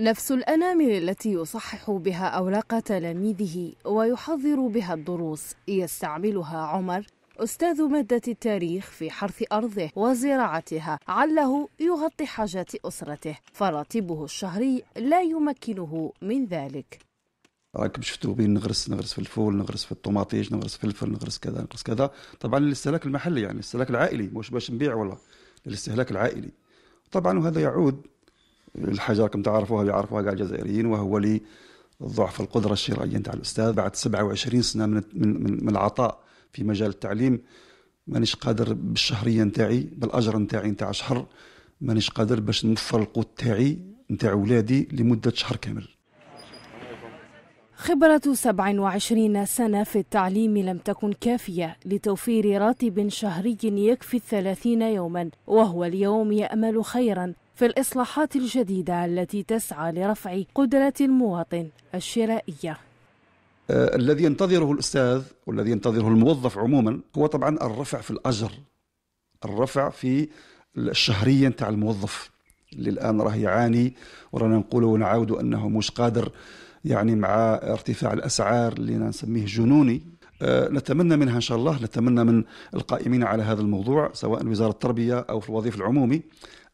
نفس الأنامل التي يصحح بها أوراق تلاميذه ويحضر بها الدروس يستعملها عمر أستاذ مادة التاريخ في حرث أرضه وزراعتها عله يغطي حاجات أسرته فراتبه الشهري لا يمكنه من ذلك راكم شفتوا بين نغرس نغرس في الفول نغرس في الطماطيش نغرس في الفل نغرس كذا نغرس كذا طبعا للاستهلاك المحلي يعني الاستهلاك العائلي مش باش نبيع ولا للاستهلاك العائلي طبعا وهذا يعود الحاجه راكم تعرفوها يعرفوها كاع الجزائريين وهو لي ضعف القدره الشرائيه نتاع الاستاذ بعد 27 سنه من من, من العطاء في مجال التعليم مانيش قادر بالشهريه نتاعي بالاجر نتاعي نتاع شهر مانيش قادر باش نوفر القوت تاعي نتاع ولادي لمده شهر كامل خبرة 27 سنة في التعليم لم تكن كافية لتوفير راتب شهري يكفي الثلاثين يوما وهو اليوم يأمل خيرا في الإصلاحات الجديدة التي تسعى لرفع قدرة المواطن الشرائية آه، الذي ينتظره الأستاذ والذي ينتظره الموظف عموما هو طبعا الرفع في الأجر الرفع في الشهرية نتاع الموظف اللي الآن راه يعاني ورانا نقول ونعاود أنه مش قادر يعني مع ارتفاع الأسعار اللي نسميه جنوني آه، نتمنى منها ان شاء الله نتمنى من القائمين على هذا الموضوع سواء وزاره التربيه او في الوظيفه العمومي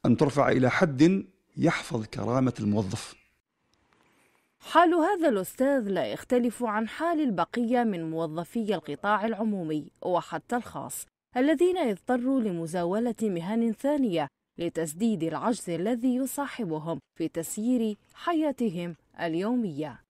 ان ترفع الى حد يحفظ كرامه الموظف. حال هذا الاستاذ لا يختلف عن حال البقيه من موظفي القطاع العمومي وحتى الخاص الذين يضطروا لمزاوله مهن ثانيه لتسديد العجز الذي يصاحبهم في تسيير حياتهم اليوميه.